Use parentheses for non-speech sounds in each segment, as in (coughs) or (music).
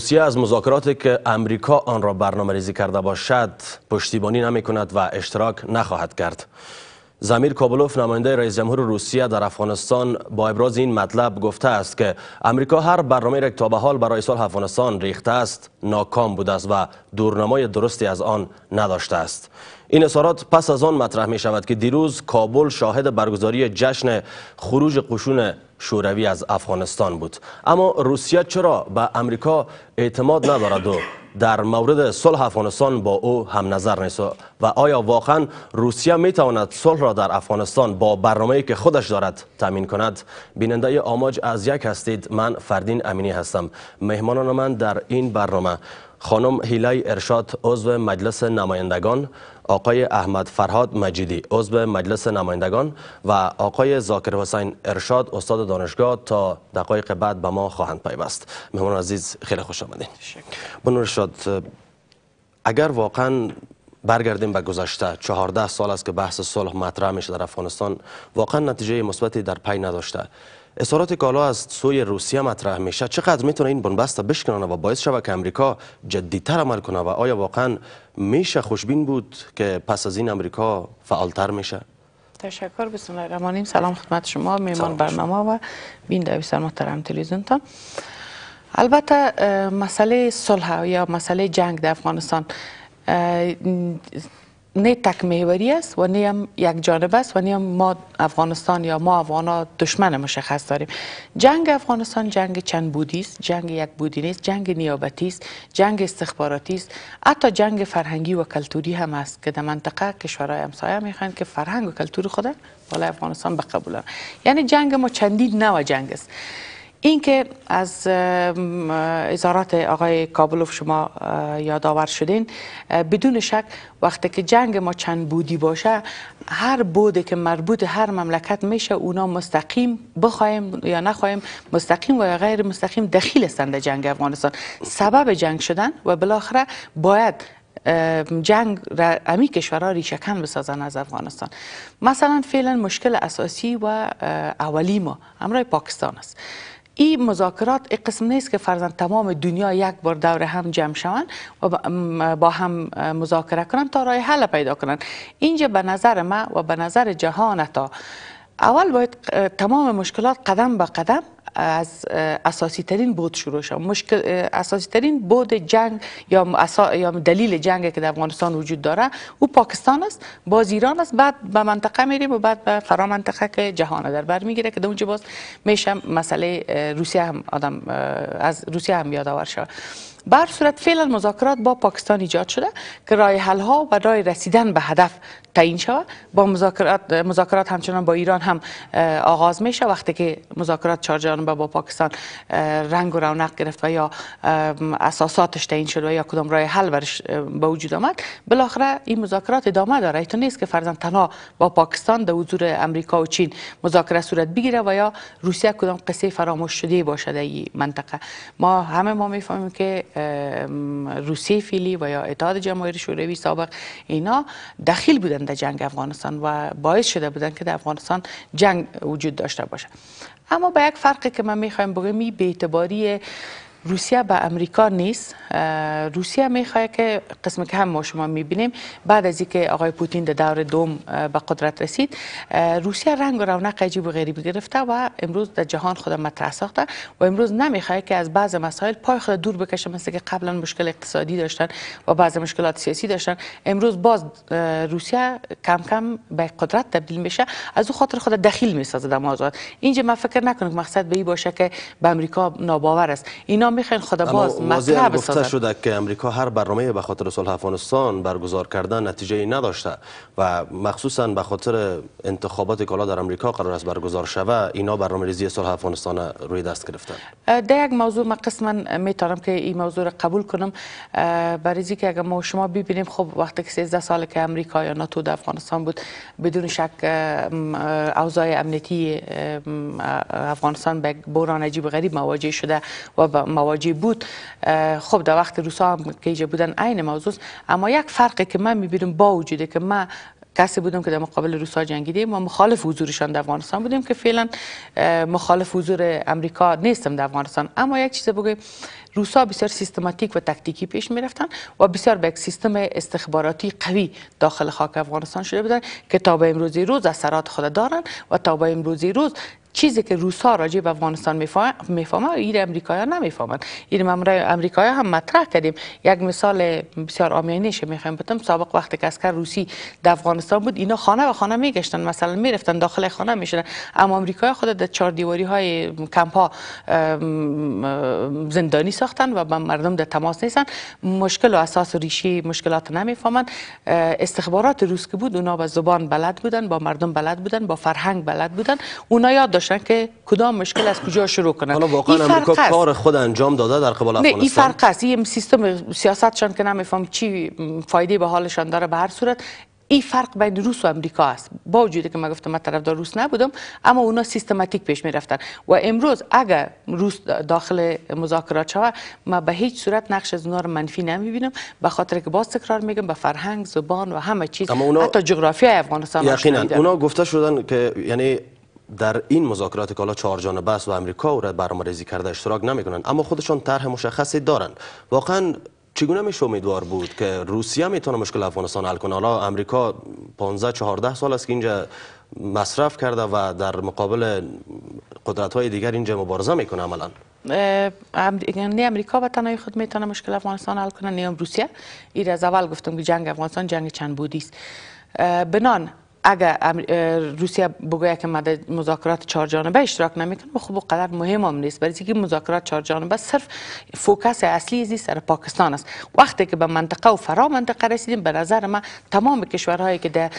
روسیه از مذاکراتی که امریکا آن را برنامه ریزی کرده باشد پشتیبانی نمی کند و اشتراک نخواهد کرد. زمیر کابلوف نماینده رئیس جمهور روسیه در افغانستان با ابراز این مطلب گفته است که امریکا هر برنامه را تا به حال برای سال افغانستان ریخته است ناکام بوده است و دورنمای درستی از آن نداشته است این اظهارات پس از آن مطرح می شود که دیروز کابل شاهد برگزاری جشن خروج قشون شوروی از افغانستان بود اما روسیه چرا به امریکا اعتماد ندارد و در مورد صلح افغانستان با او هم نظر نیست و آیا واقعا روسیه می تواند صلح را در افغانستان با برنامه‌ای که خودش دارد تامین کند بیننده آماج از یک هستید من فردین امینی هستم مهمانان من در این برنامه خانم هیلای ارشاد عضو مجلس نمایندگان آقای احمد فرهاد مجیدی عضو مجلس نمایندگان و آقای زاکر حسین ارشاد استاد دانشگاه تا دقایق بعد به ما خواهند پیوست مهمان عزیز خیلی خوش آمدید بنور ارشاد اگر واقعا برگردیم به گذشته 14 سال است که بحث صلح مطرح میشه در افغانستان واقعا نتیجه مثبتی در پی نداشته اصارات کالا از سوی روسیه مطرح میشه چقدر میتونه این بنبست بشکنانه و باعث شود که امریکا جدیتر عمل کنه و آیا واقعا میشه خوشبین بود که پس از این امریکا فعالتر میشه تشکر بسم الله سلام خدمت شما میمان برنامه و بسیار محترم تلویزیونتان البته مسئله صلح یا مسئله جنگ در افغانستان نه تک مهوری است و نه هم یک جانب است و نه ما افغانستان یا ما افغان دشمن مشخص داریم جنگ افغانستان جنگ چند بودی جنگ یک بودی نیست جنگ نیابتی است جنگ استخباراتی است حتی جنگ فرهنگی و کلتوری هم است که در منطقه کشورهای همسایه میخوان که فرهنگ و کلتور خود بالای افغانستان بقبولن یعنی جنگ ما چندین نوع جنگ است اینکه از اظهارات آقای کابلوف شما یادآور شدین بدون شک وقتی که جنگ ما چند بودی باشه هر بوده که مربوط هر مملکت میشه اونا مستقیم بخوایم یا نخوایم مستقیم و یا غیر مستقیم دخیل هستند جنگ افغانستان سبب جنگ شدن و بالاخره باید جنگ را امی کشورها ریشکن بسازن از افغانستان مثلا فعلا مشکل اساسی و اولی ما امرای پاکستان است این مذاکرات یک قسم نیست که فرزند تمام دنیا یک بار دور هم جمع شوند و با هم مذاکره کنند تا رای حل پیدا کنند اینجا به نظر ما و به نظر جهان تا اول باید تمام مشکلات قدم به قدم از اساسی ترین بود شروع شد مشکل اساسی ترین بود جنگ یا یا دلیل جنگ که در افغانستان وجود داره او پاکستان است باز ایران است بعد به منطقه میریم و بعد به فرا منطقه که جهان در بر میگیره که اونجا باز میشم مسئله روسیه هم آدم از روسیه هم یادآور شد بر صورت فعلا مذاکرات با پاکستان ایجاد شده که رای حل ها و رای رسیدن به هدف تعیین شود با مذاکرات مذاکرات همچنان با ایران هم آغاز میشه وقتی که مذاکرات چهار جانبه با پاکستان رنگ و رونق گرفت و یا اساساتش تعیین شد و یا کدام رای حل برش به وجود آمد بالاخره این مذاکرات ادامه داره ایتون نیست که فرضاً تنها با پاکستان در حضور امریکا و چین مذاکره صورت بگیره و یا روسیه کدام قصه فراموش شده باشه در منطقه ما همه ما میفهمیم که روسیه فیلی و یا اتحاد جماهیر شوروی سابق اینا دخیل بودن در جنگ افغانستان و باعث شده بودن که در افغانستان جنگ وجود داشته باشه اما به یک فرقی که من میخوایم بگم می روسیه به امریکا نیست روسیه میخواد که قسم که هم ما شما میبینیم بعد از اینکه آقای پوتین در دور دوم به قدرت رسید روسیه رنگ و رونق عجیب و غریبی گرفته و امروز در جهان خود مطرح ساخته و امروز نمیخواد که از بعض مسائل پای خود دور بکشه مثل که قبلا مشکل اقتصادی داشتن و بعض مشکلات سیاسی داشتن امروز باز روسیه کم کم به قدرت تبدیل میشه از او خاطر خود دخیل میسازه در اینجا من فکر نکنم مقصد به باشه که به امریکا ناباور است اینا سلام بخیر خدا باز مطلب گفته شده که امریکا هر برنامه به خاطر صلح افغانستان برگزار کردن نتیجه ای نداشته و مخصوصا به خاطر انتخابات کالا در امریکا قرار است برگزار شوه اینا برنامه ریزی صلح افغانستان روی دست گرفتن در یک موضوع من قسما میتونم که این موضوع را قبول کنم برای که اگر ما شما ببینیم خب وقتی که 13 سال که امریکا یا ناتو در افغانستان بود بدون شک اوضاع امنیتی افغانستان به بوران عجیب غریب مواجه شده و مواجه بود خب در وقت روسا هم که بودن عین موضوع اما یک فرقی که من میبینم با وجوده که من کسی بودم که در مقابل روسا جنگیدیم ما مخالف حضورشان در افغانستان بودیم که فعلا مخالف حضور امریکا نیستم در افغانستان اما یک چیز بگویم روسا بسیار سیستماتیک و تکتیکی پیش رفتن و بسیار به یک سیستم استخباراتی قوی داخل خاک افغانستان شده بودن که تا به امروزی روز اثرات خود دارن و تا به امروزی روز چیزی که روس ها راجع به افغانستان میفهمه این امریکایی نمیفهمند این امریکایی هم مطرح کردیم یک مثال بسیار آمیانیش میخوایم بتم سابق وقتی که اسکر روسی در افغانستان بود اینا خانه و خانه میگشتن مثلا میرفتن داخل خانه میشدن اما امریکای خود در چهار دیواری های کمپ ها زندانی ساختن و با مردم در تماس نیستن مشکل و اساس و ریشه مشکلات نمیفهمند استخبارات روس بود اونا با زبان بلد بودن با مردم بلد بودن با فرهنگ بلد بودن اونا یاد داشتن که کدام مشکل از کجا شروع کنن حالا واقعا امریکا کار خود انجام داده در قبال افغانستان نه این فرق است این سیستم سیاستشان که نمیفهم چی فایده به حالشان داره به هر صورت این فرق بین روس و امریکا است با وجودی که ما گفتم من طرفدار روس نبودم اما اونا سیستماتیک پیش میرفتن و امروز اگر روس داخل مذاکرات شود ما به هیچ صورت نقش از اونا رو منفی نمیبینم به خاطر که باز تکرار میگم به فرهنگ زبان و همه چیز اما اونا... حتی جغرافیای افغانستان یقینا اونا گفته شدن که یعنی در این مذاکرات که حالا چهار جانبه است و امریکا و برنامه ریزی کرده اشتراک نمیکنند اما خودشان طرح مشخصی دارند واقعا چگونه میشه امیدوار بود که روسیه میتونه مشکل افغانستان حل کنه حالا امریکا 15 14 سال است که اینجا مصرف کرده و در مقابل قدرت های دیگر اینجا مبارزه میکنه عملا یعنی نه امریکا و تنهای خود میتونه مشکل افغانستان حل کنه نه روسیه این از اول گفتم که جنگ افغانستان جنگ چند بودی است بنان اگر روسیه بگوید که ما مذاکرات چهار جانبه اشتراک نمیکنه خب قدر مهم هم نیست برای اینکه مذاکرات چهار جانبه صرف فوکس اصلی زیست سر پاکستان است وقتی که به منطقه و فرا منطقه رسیدیم به نظر من تمام کشورهایی که در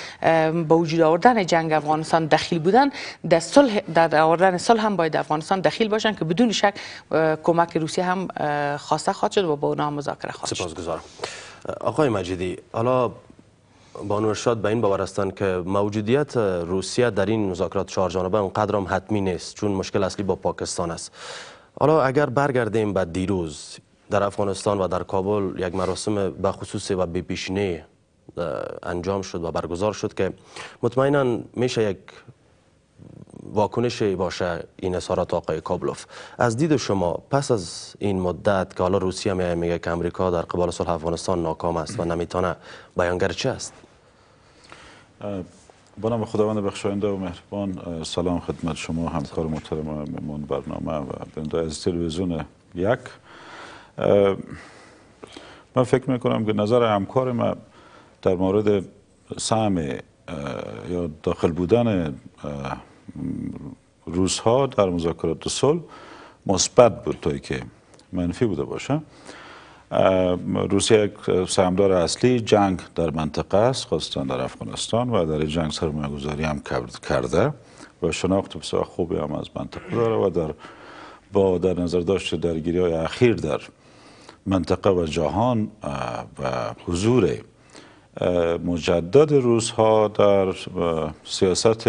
به وجود آوردن جنگ افغانستان دخیل بودن در صلح در آوردن صلح هم باید افغانستان دخیل باشن که بدون شک کمک روسیه هم خواسته خواهد شد و با اونها مذاکره خواهد شد سپاسگزارم آقای مجیدی حالا بانو ارشاد به این باور هستند که موجودیت روسیه در این مذاکرات چهار جانبه اونقدر هم حتمی نیست چون مشکل اصلی با پاکستان است حالا اگر برگردیم به دیروز در افغانستان و در کابل یک مراسم به خصوص و بی پیشینه انجام شد و برگزار شد که مطمئنا میشه یک واکنش باشه این اظهارات آقای کابلوف از دید شما پس از این مدت که حالا روسیه میگه که امریکا در قبال صلح افغانستان ناکام است و نمیتانه بیانگر چه است با خداوند بخشاینده و مهربان سلام خدمت شما همکار محترم مهمان برنامه و بنده از تلویزیون یک من فکر میکنم که نظر همکار ما در مورد سهم یا داخل بودن روزها در مذاکرات صلح مثبت بود تا که منفی بوده باشه روسیه یک سهمدار اصلی جنگ در منطقه است خواستان در افغانستان و در جنگ سرمایه گذاری هم کرده و شناخت بسیار خوبی هم از منطقه داره و در با در نظر داشت درگیری های اخیر در منطقه و جهان و حضور مجدد روس ها در سیاست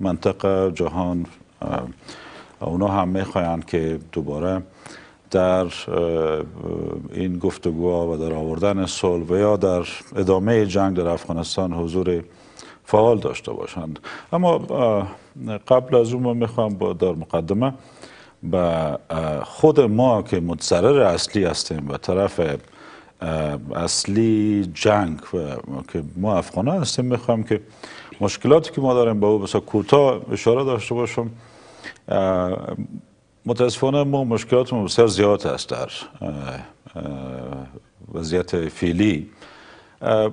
منطقه جهان اونا هم میخواهند که دوباره در این گفتگوها و در آوردن صلح و یا در ادامه جنگ در افغانستان حضور فعال داشته باشند اما قبل از اون ما میخوام در مقدمه به خود ما که متضرر اصلی هستیم و طرف اصلی جنگ که ما افغان هستیم میخوام که مشکلاتی که ما داریم با او بسا کوتا اشاره داشته باشم متاسفانه ما مشکلات ما بسیار زیاد است در وضعیت فعلی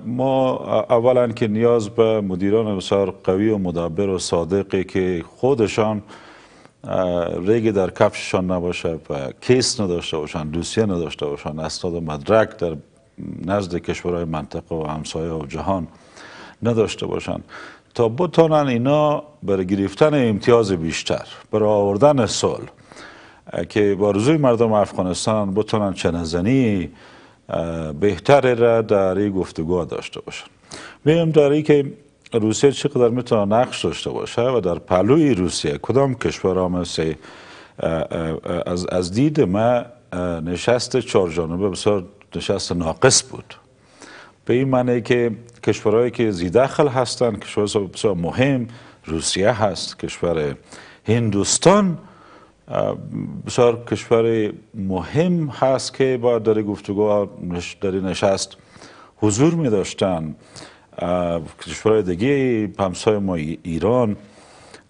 ما اولا که نیاز به مدیران بسیار قوی و مدبر و صادقی که خودشان ریگ در کفششان نباشه و کیس نداشته باشن دوسیه نداشته باشن استاد و مدرک در نزد کشورهای منطقه و همسایه و جهان نداشته باشند تا بتانن اینا بر گرفتن امتیاز بیشتر برای آوردن صلح که با روزوی مردم افغانستان بتانن چنزنی بهتر را در این گفتگاه داشته باشند بیم داری که روسیه چقدر میتونه نقش داشته باشه و در پلوی روسیه کدام کشور ها از, از دید ما نشست چار جانبه بسیار نشست ناقص بود به این معنی که کشورهایی که زیدخل هستند کشور بسیار مهم روسیه هست کشور هندوستان بسیار کشور مهم هست که باید در گفتگاه در نشست حضور می کشورهای دیگه پمسای ما ایران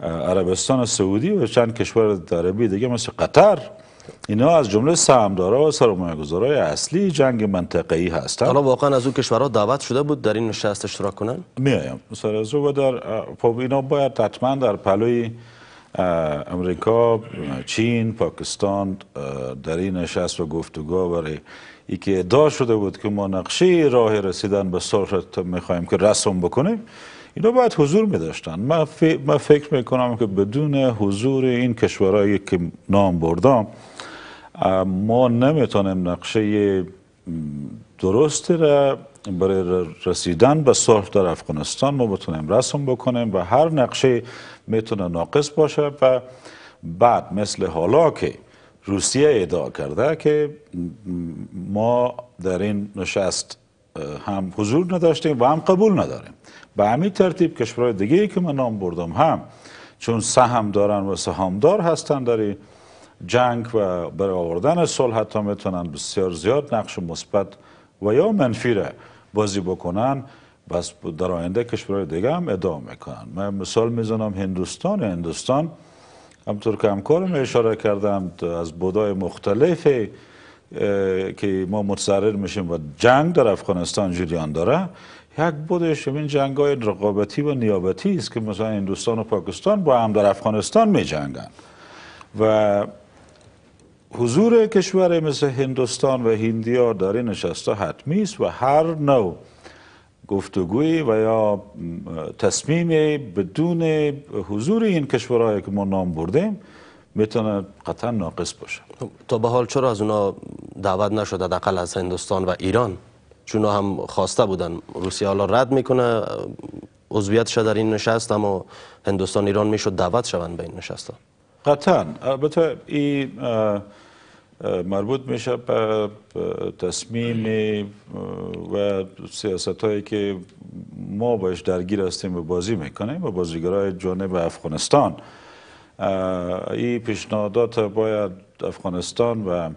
عربستان سعودی و چند کشور عربی دیگه مثل قطر اینا از جمله سهامدارا و سرمایه‌گذارای اصلی جنگ منطقه‌ای هستند حالا واقعا از اون کشورها دعوت شده بود در این نشست اشتراک کنن میایم سر از در خب اینا باید حتما در پلوی امریکا چین پاکستان در این نشست و گفتگو برای ای که ادعا شده بود که ما نقشه راه رسیدن به صلح خواهیم که رسم بکنیم اینا باید حضور می داشتن من, من فکر می کنم که بدون حضور این کشورهایی که نام بردم ما نمیتونیم نقشه درستی را برای رسیدن به صلح در افغانستان ما بتونیم رسم بکنیم و هر نقشه میتونه ناقص باشه و بعد مثل حالا که روسیه ادعا کرده که ما در این نشست هم حضور نداشتیم و هم قبول نداریم به همین ترتیب کشورهای دیگه ای که من نام بردم هم چون سهم دارن و سهامدار هستن در جنگ و برای آوردن صلح حتی میتونن بسیار زیاد نقش مثبت و یا منفی را بازی بکنن بس در آینده کشورهای دیگه هم ادعا میکنن من مثال میزنم هندوستان هندوستان همطور که همکارم اشاره کردم از بودای مختلفی که ما متضرر میشیم و جنگ در افغانستان جریان داره یک بودش این جنگ های رقابتی و نیابتی است که مثلا هندوستان و پاکستان با هم در افغانستان می جنگن و حضور کشور مثل هندوستان و هندیا در این نشسته حتمی است و هر نوع گفتگوی و یا تصمیمی بدون حضور این کشورهایی که ما نام بردیم میتونه قطعا ناقص باشه تا به حال چرا از اونا دعوت نشده حداقل از هندوستان و ایران چون هم خواسته بودن روسیه حالا رد میکنه عضویتش در این نشست اما هندوستان ایران میشد دعوت شوند به این نشست قطعا البته این مربوط میشه به تصمیم بله. و سیاست هایی که ما باش درگیر هستیم و بازی میکنیم و بازیگرای جانب افغانستان این پیشنهادات باید افغانستان و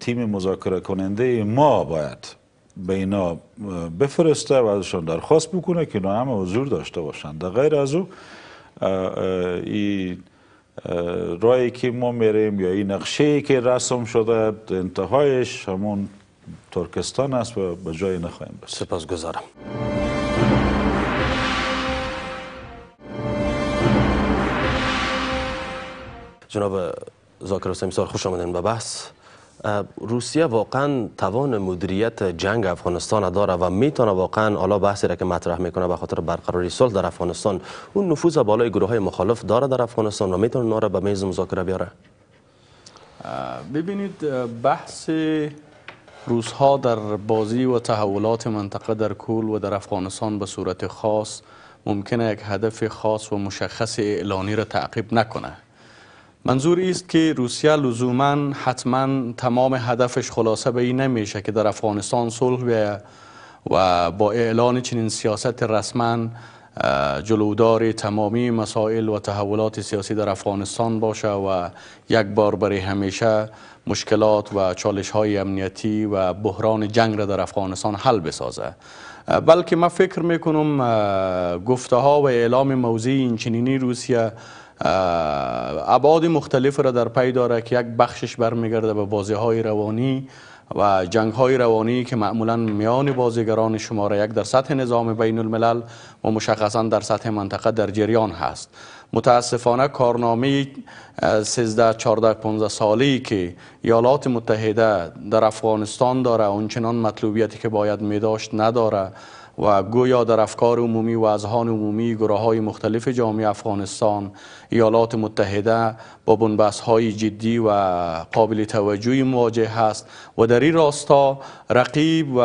تیم مذاکره کننده ما باید به اینا بفرسته و ازشان درخواست بکنه که اینا همه حضور داشته باشند در غیر از او این رایی که ما میریم یا این نقشه که رسم شده انتهایش همون ترکستان است و به جای نخواهیم بس سپاس گذارم جناب زاکر حسین بسیار خوش آمدین به بحث روسیه واقعا توان مدیریت جنگ افغانستان داره و میتونه واقعا حالا بحثی را که مطرح میکنه به خاطر برقراری صلح در افغانستان اون نفوذ بالای گروه های مخالف داره در افغانستان و میتونه نارا به میز مذاکره بیاره ببینید بحث روس ها در بازی و تحولات منطقه در کل و در افغانستان به صورت خاص ممکنه یک هدف خاص و مشخص اعلانی را تعقیب نکنه منظور است که روسیه لزوما حتما تمام هدفش خلاصه به این نمیشه که در افغانستان صلح و با اعلان چنین سیاست رسما جلودار تمامی مسائل و تحولات سیاسی در افغانستان باشه و یک بار برای همیشه مشکلات و چالش های امنیتی و بحران جنگ را در افغانستان حل بسازه بلکه من فکر میکنم گفته ها و اعلام موضع این چنینی روسیه عباد مختلف را در پی داره که یک بخشش برمیگرده به بازی های روانی و جنگ های روانی که معمولا میان بازیگران شماره یک در سطح نظام بین الملل و مشخصا در سطح منطقه در جریان هست متاسفانه کارنامه 13 14 15 سالی که ایالات متحده در افغانستان داره اونچنان مطلوبیتی که باید می داشت نداره و گویا در افکار عمومی و اذهان عمومی گروه های مختلف جامعه افغانستان ایالات متحده با بنبست های جدی و قابل توجهی مواجه هست و در این راستا رقیب و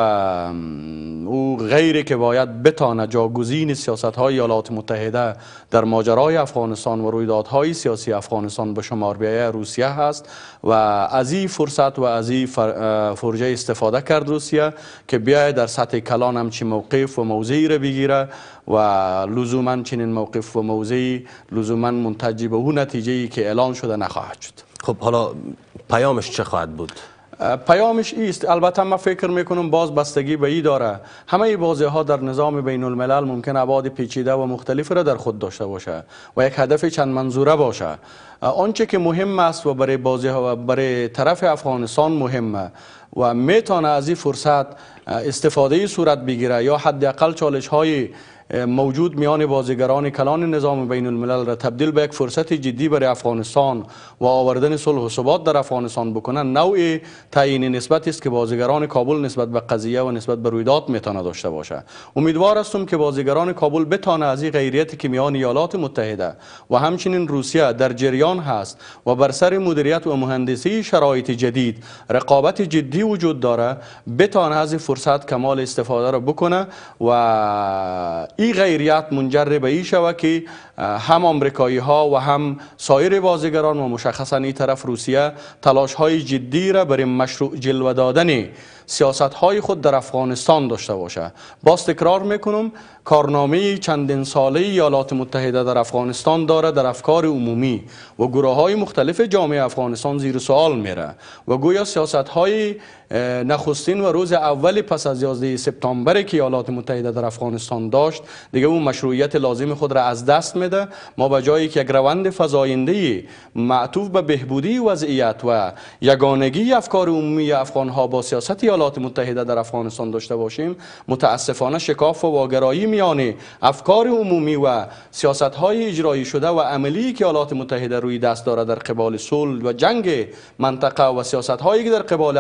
او غیری که باید بتانه جاگزین سیاست های ایالات متحده در ماجرای افغانستان و رویدادهای سیاسی افغانستان به شمار بیایه روسیه هست و از این فرصت و از این فرجه استفاده کرد روسیه که بیاید در سطح کلان چی موقع موقف و موضعی را بگیره و لزوما چنین موقف و موضعی لزوما منتج به اون نتیجه ای که اعلان شده نخواهد شد خب حالا پیامش چه خواهد بود پیامش ایست البته ما فکر میکنم باز بستگی به ای داره همه بازی ها در نظام بین الملل ممکن ابعاد پیچیده و مختلفی را در خود داشته باشه و یک هدف چند منظوره باشه آنچه که مهم است و برای بازی ها و برای طرف افغانستان مهمه و میتونه از این فرصت استفاده ای صورت بگیره یا حداقل چالش های موجود میان بازیگران کلان نظام بین الملل را تبدیل به یک فرصت جدی برای افغانستان و آوردن صلح و ثبات در افغانستان بکنند نوع تعیین نسبت است که بازیگران کابل نسبت به قضیه و نسبت به رویداد میتانه داشته باشه امیدوار هستم که بازیگران کابل بتانه از این غیریتی که میان ایالات متحده و همچنین روسیه در جریان هست و بر سر مدیریت و مهندسی شرایط جدید رقابت جدی وجود داره بتانه از فرصت کمال استفاده را بکنه و این غیریت منجر به این شوه که هم آمریکایی ها و هم سایر بازیگران و مشخصا این طرف روسیه تلاش های جدی را برای مشروع جلوه دادنی. سیاست های خود در افغانستان داشته باشه باز تکرار میکنم کارنامه چندین ساله ایالات متحده در افغانستان داره در افکار عمومی و گروه های مختلف جامعه افغانستان زیر سوال میره و گویا سیاست های نخستین و روز اول پس از 11 سپتامبر که ایالات متحده در افغانستان داشت دیگه اون مشروعیت لازم خود را از دست میده ما به جایی که یک روند فزاینده معطوف به بهبودی وضعیت و یگانگی افکار عمومی افغان ها با سیاست ایالات متحده در افغانستان داشته باشیم متاسفانه شکاف و واگرایی میان افکار عمومی و سیاست های اجرایی شده و عملی که ایالات متحده روی دست داره در قبال صلح و جنگ منطقه و سیاست هایی که در قبال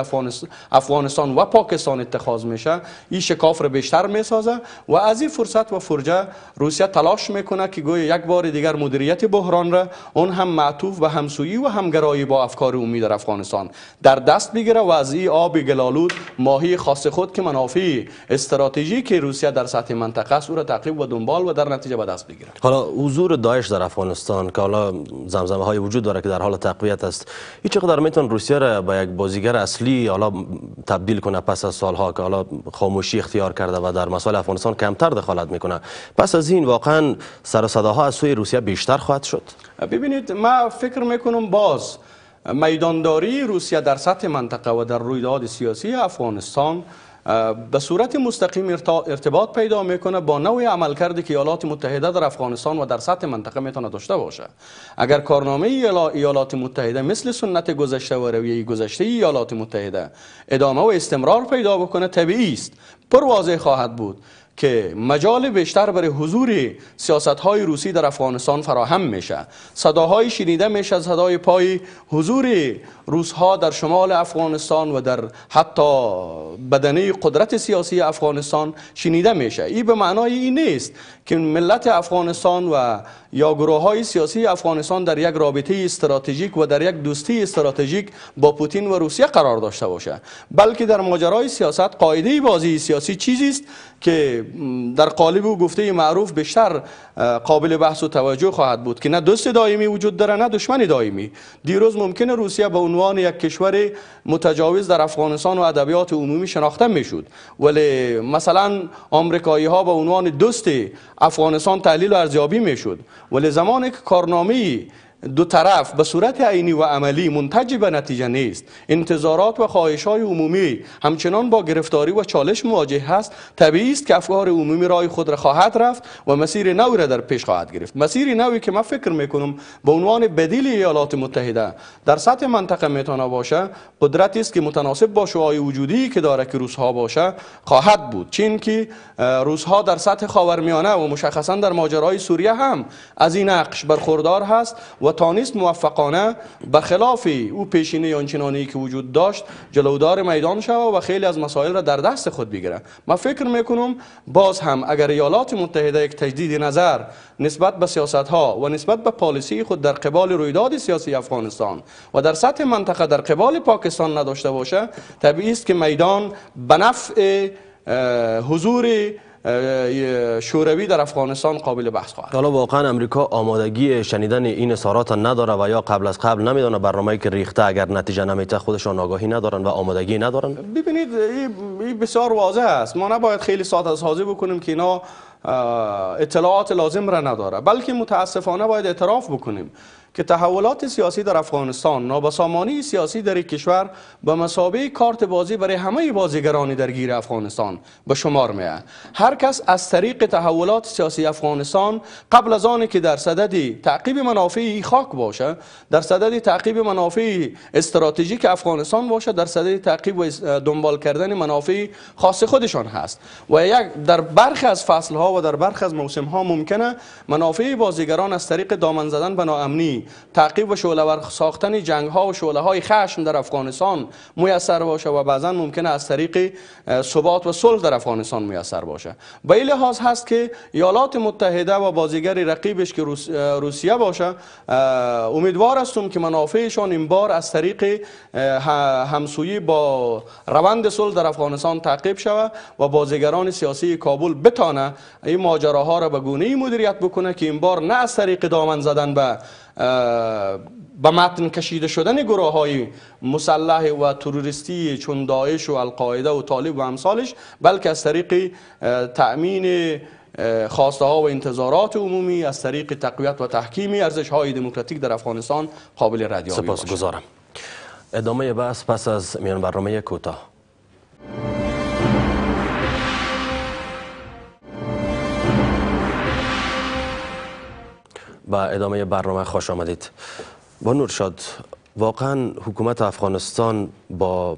افغانستان و پاکستان اتخاذ میشه این شکاف را بیشتر میسازه و از این فرصت و فرجه روسیه تلاش میکنه که گویا یک بار دیگر مدیریت بحران را اون هم معطوف و همسویی و همگرایی با افکار عمومی در افغانستان در دست بگیره و از این آب گلالود ماهی خاص خود که منافع استراتژی که روسیه در سطح منطقه است او را تعقیب و دنبال و در نتیجه به دست بگیرد حالا حضور داعش در افغانستان که حالا زمزمه های وجود داره که در حال تقویت است این چقدر میتون روسیه را به یک بازیگر اصلی حالا تبدیل کنه پس از سالها که حالا خاموشی اختیار کرده و در مسائل افغانستان کمتر دخالت میکنه پس از این واقعا سر و صداها از سوی روسیه بیشتر خواهد شد ببینید ما فکر میکنم باز میدانداری روسیه در سطح منطقه و در رویداد سیاسی افغانستان به صورت مستقیم ارتباط پیدا میکنه با نوع عملکردی که ایالات متحده در افغانستان و در سطح منطقه میتونه داشته باشه اگر کارنامه ایالات متحده مثل سنت گذشته و رویه گذشته ایالات متحده ادامه و استمرار پیدا بکنه طبیعی است پر خواهد بود که مجال بیشتر برای حضور سیاست های روسی در افغانستان فراهم میشه صداهای شنیده میشه از صدای پای حضور روزها در شمال افغانستان و در حتی بدنه قدرت سیاسی افغانستان شنیده میشه این به معنای این نیست که ملت افغانستان و یا گروه های سیاسی افغانستان در یک رابطه استراتژیک و در یک دوستی استراتژیک با پوتین و روسیه قرار داشته باشه بلکه در ماجرای سیاست قاعده بازی سیاسی چیزی است که در قالب و گفته معروف بیشتر قابل بحث و توجه خواهد بود که نه دوست دائمی وجود داره نه دشمن دائمی دیروز ممکن روسیه به عنوان یک کشور متجاوز در افغانستان و ادبیات عمومی شناخته میشد ولی مثلا آمریکایی ها به عنوان دوست افغانستان تحلیل و ارزیابی میشد ولی زمانی که کارنامه دو طرف به صورت عینی و عملی منتج به نتیجه نیست انتظارات و خواهش های عمومی همچنان با گرفتاری و چالش مواجه هست طبیعی است که افکار عمومی رای خود را خواهد رفت و مسیر نوی را در پیش خواهد گرفت مسیر نوی که من فکر میکنم به عنوان بدیل ایالات متحده در سطح منطقه میتانه باشه قدرتی است که متناسب با شوهای وجودی که داره که روسها باشه خواهد بود چین که روسها در سطح خاورمیانه و مشخصا در ماجرای سوریه هم از این نقش برخوردار هست و نیست موفقانه به خلاف او پیشینه آنچنانی که وجود داشت جلودار میدان شود و خیلی از مسائل را در دست خود بگیره ما فکر میکنم باز هم اگر ایالات متحده یک تجدید نظر نسبت به سیاست ها و نسبت به پالیسی خود در قبال رویداد سیاسی افغانستان و در سطح منطقه در قبال پاکستان نداشته باشه طبیعی است که میدان به نفع حضور شوروی در افغانستان قابل بحث خواهد حالا واقعا امریکا آمادگی شنیدن این اظهارات نداره و یا قبل از قبل نمیدونه برنامه‌ای که ریخته اگر نتیجه نمیته خودشان آگاهی ندارن و آمادگی ندارن ببینید این بسیار واضح است ما نباید خیلی ساعت سازی بکنیم که اینا اطلاعات لازم را نداره بلکه متاسفانه باید اعتراف بکنیم که تحولات سیاسی در افغانستان نابسامانی سیاسی در کشور به مسابقه کارت بازی برای همه بازیگران درگیر افغانستان به شمار آید. هر کس از طریق تحولات سیاسی افغانستان قبل از آنی که در صدد تعقیب منافع خاک باشه در صدد تعقیب منافع استراتژیک افغانستان باشه در صدد تعقیب و دنبال کردن منافع خاص خودشان هست و یک در برخی از فصل ها و در برخی از موسم ها ممکنه منافع بازیگران از طریق دامن زدن به ناامنی تعقیب و شعله ور ساختن جنگ ها و شعله های خشم در افغانستان میسر باشه و بعضا ممکن از طریق ثبات و صلح در افغانستان میسر باشه به این لحاظ هست که ایالات متحده و بازیگر رقیبش که روس، روسیه باشه امیدوار هستم که منافعشان این بار از طریق همسویی با روند صلح در افغانستان تعقیب شوه و بازیگران سیاسی کابل بتانه این ماجراها را به گونه مدیریت بکنه که این بار نه از طریق دامن زدن به به متن کشیده شدن گروه های مسلح و تروریستی چون داعش و القاعده و طالب و امثالش بلکه از طریق تأمین خواسته ها و انتظارات عمومی از طریق تقویت و تحکیم ارزش های دموکراتیک در افغانستان قابل ردیابی سپاس گذارم ادامه بحث پس از میان برنامه کوتاه با ادامه برنامه خوش آمدید با نورشاد واقعا حکومت افغانستان با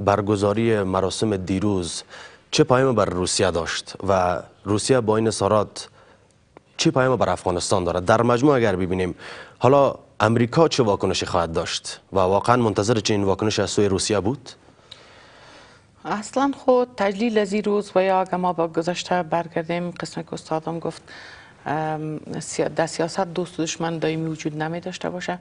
برگزاری مراسم دیروز چه پایم بر روسیه داشت و روسیه با این سارات چه پایم بر افغانستان دارد در مجموع اگر ببینیم حالا امریکا چه واکنشی خواهد داشت و واقعا منتظر چه این واکنش از سوی روسیه بود اصلا خود تجلیل از روز و یا اگر ما با گذشته برگردیم قسم استادم گفت در سیاست دوست و دشمن دائمی وجود نمی داشته باشه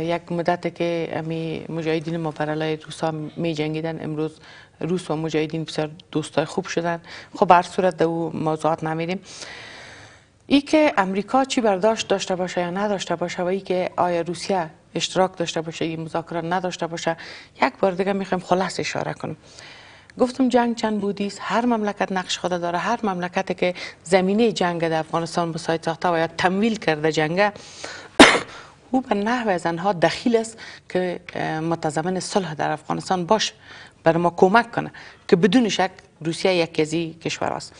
یک مدت که امی مجاهدین ما پر روسا می جنگیدن امروز روس و مجاهدین بسیار دوستای خوب شدن خب بر صورت دو موضوعات نمیدیم ای که امریکا چی برداشت داشته باشه یا نداشته باشه و ای که آیا روسیه اشتراک داشته باشه یا مذاکره نداشته باشه یک بار دیگه میخوایم خلاص اشاره کنم گفتم جنگ چند بودیست هر مملکت نقش خود داره هر مملکتی که زمینه جنگ در افغانستان بساید ساخته و یا تمویل کرده جنگه (coughs) او به نحو از انها دخیل است که متضمن صلح در افغانستان باش بر ما کمک کنه که بدون شک روسیه یکی از کشور است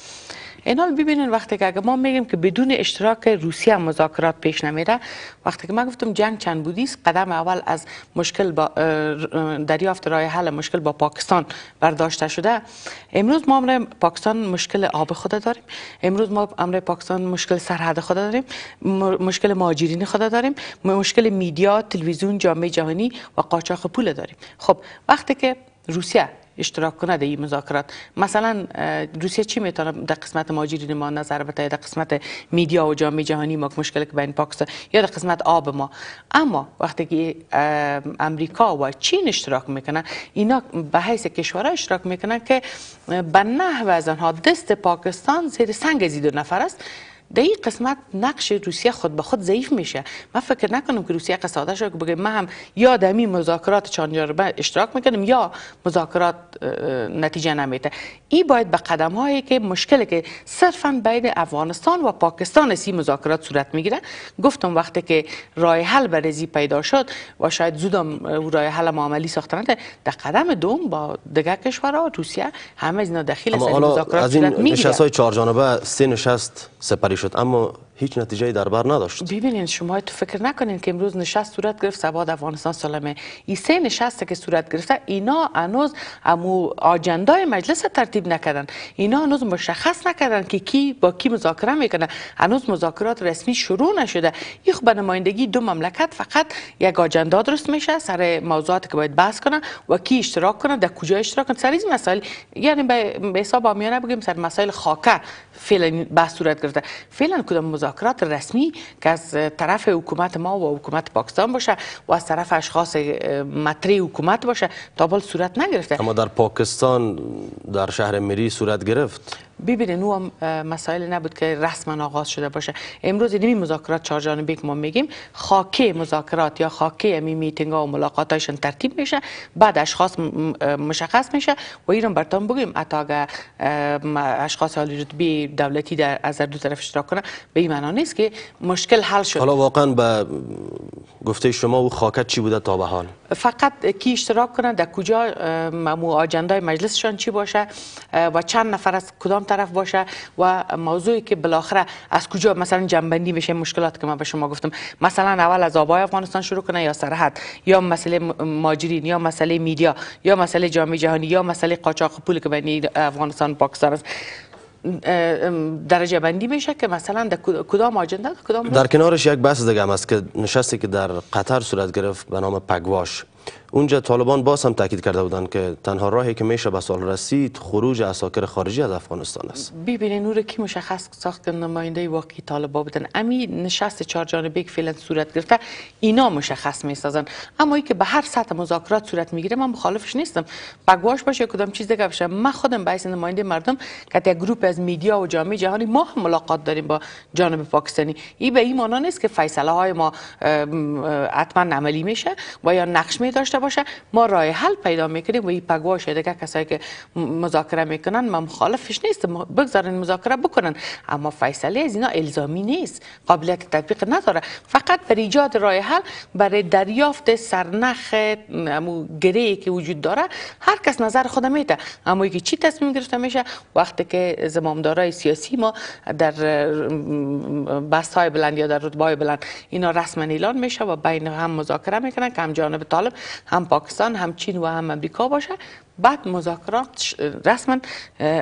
اینا ببینین وقتی که ما میگیم که بدون اشتراک روسیه مذاکرات پیش نمیره وقتی که ما گفتم جنگ چند بودی قدم اول از مشکل با دریافت راه حل مشکل با پاکستان برداشته شده امروز ما امر پاکستان مشکل آب خود داریم امروز ما امر پاکستان مشکل سرحد خود داریم مشکل مهاجرین خود داریم مشکل میدیا تلویزیون جامعه جهانی و قاچاق پول داریم خب وقتی که روسیه اشتراک کنه در این مذاکرات مثلا روسیه چی میتونه در قسمت ماجرین ما نظر بده در قسمت میدیا و جامعه جهانی ما مشکل که بین پاکستان یا در قسمت آب ما اما وقتی که امریکا و چین اشتراک میکنن اینا به حیث کشورها اشتراک میکنن که به نحو از آنها دست پاکستان زیر سنگ زیدو نفر است در این قسمت نقش روسیه خود به خود ضعیف میشه من فکر نکنم که روسیه قصاده شده که بگه من هم یا دمی مذاکرات چانجاربه اشتراک میکنم یا مذاکرات نتیجه نمیده این باید به قدم هایی که مشکلی که صرفا بین افغانستان و پاکستان سی مذاکرات صورت میگیره گفتم وقتی که رای حل برزی پیدا شد و شاید زودم او رای حل معاملی ساختن در قدم دوم با دیگر کشورها روسیه همه از اینا داخل مذاکرات از این نشست های چهار جانبه سه نشست شد اما هیچ نتیجه در بر نداشت ببینید شما تو فکر نکنین که امروز نشست صورت گرفت سبا در افغانستان سالمه ای سه نشسته که صورت گرفته اینا هنوز امو آجندای مجلس ترتیب نکردن اینا هنوز مشخص نکردن که کی با کی مذاکره میکنه هنوز مذاکرات رسمی شروع نشده این خب نمایندگی دو مملکت فقط یک آجندا درست میشه سر موضوعات که باید بحث کنن و کی اشتراک کنه در کجا اشتراک کنه سر این مسائل یعنی به حساب آمیانه بگیم سر مسائل خاکه فعلا بحث صورت گرفته فعلا کدام مذاکرات رسمی که از طرف حکومت ما و حکومت پاکستان باشه و از طرف اشخاص مطری حکومت باشه تا بال صورت نگرفته اما در پاکستان در شهر مری صورت گرفت ببینین او مسائل نبود که رسما آغاز شده باشه امروز یعنی این مذاکرات جانبه که ما میگیم خاکه مذاکرات یا خاکه می یعنی میتینگ ها و هایشون ترتیب میشه بعد اشخاص مشخص میشه و ایران برتان بگیم اتا اگر اشخاص عالی دولتی در از دو طرف اشتراک کنه به این معنا نیست که مشکل حل شد حالا واقعا به گفته شما او خاکت چی بوده تا به حال فقط کی اشتراک کنه در کجا مو اجندای مجلسشان چی باشه و چند نفر از کدام طرف باشه و موضوعی که بالاخره از کجا مثلا جنبندی میشه مشکلات که من به شما گفتم مثلا اول از آبای افغانستان شروع کنه یا سرحد یا مسئله ماجرین یا مسئله میدیا یا مسئله جامعه جهانی یا مسئله قاچاق پول که بین افغانستان پاکستان است درجه بندی میشه که مثلا در کدام آجنده کدام در کنارش یک بحث دیگه هم است که نشستی که در قطر صورت گرفت به نام پگواش اونجا طالبان باز هم تاکید کرده بودند که تنها راهی که میشه به سال رسید خروج اساکر خارجی از افغانستان است ببینید نور کی مشخص ساخت نماینده واقعی طالبان بودن امی نشست چهار جانبه یک فعلا صورت گرفته اینا مشخص میسازن اما ای که به هر سطح مذاکرات صورت میگیره من مخالفش نیستم بگواش باشه یا کدام چیز دیگه باشه من خودم به نماینده مردم که یک گروپ از میدیا و جامعه جهانی ما هم ملاقات داریم با جانب پاکستانی این به این معنا نیست که فیصله های ما حتما عملی میشه و یا نقش می داشته باشه ما راه حل پیدا میکنیم و این پگواش دیگه کسایی که مذاکره میکنن ما مخالفش نیست بگذارن مذاکره بکنن اما فیصله از اینا الزامی نیست قابلیت تطبیق نداره فقط برای ایجاد راه حل برای دریافت سرنخ گری که وجود داره هر کس نظر خود میده اما اینکه چی تصمیم گرفته میشه وقتی که زمامدارای سیاسی ما در بست های بلند یا در رتبه های بلند اینا رسما اعلان میشه و بین هم مذاکره میکنن که هم جانب طالب هم پاکستان هم چین و هم امریکا باشه بعد مذاکرات رسما